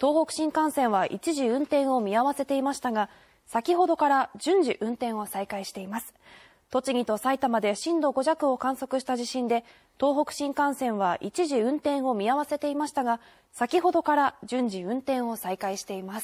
東北新幹線は一時運転を見合わせていましたが、先ほどから順次運転を再開しています。栃木と埼玉で震度5弱を観測した地震で、東北新幹線は一時運転を見合わせていましたが、先ほどから順次運転を再開しています。